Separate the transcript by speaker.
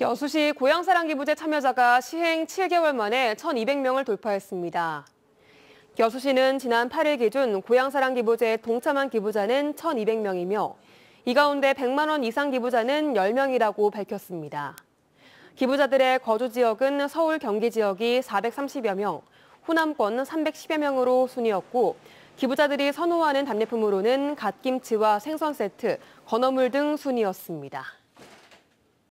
Speaker 1: 여수시 고향사랑 기부제 참여자가 시행 7개월 만에 1,200명을 돌파했습니다. 여수시는 지난 8일 기준 고향사랑 기부제에 동참한 기부자는 1,200명이며 이 가운데 100만 원 이상 기부자는 10명이라고 밝혔습니다. 기부자들의 거주 지역은 서울 경기 지역이 430여 명, 호남권 310여 명으로 순이었고 기부자들이 선호하는 답례품으로는 갓김치와 생선 세트, 건어물 등 순이었습니다.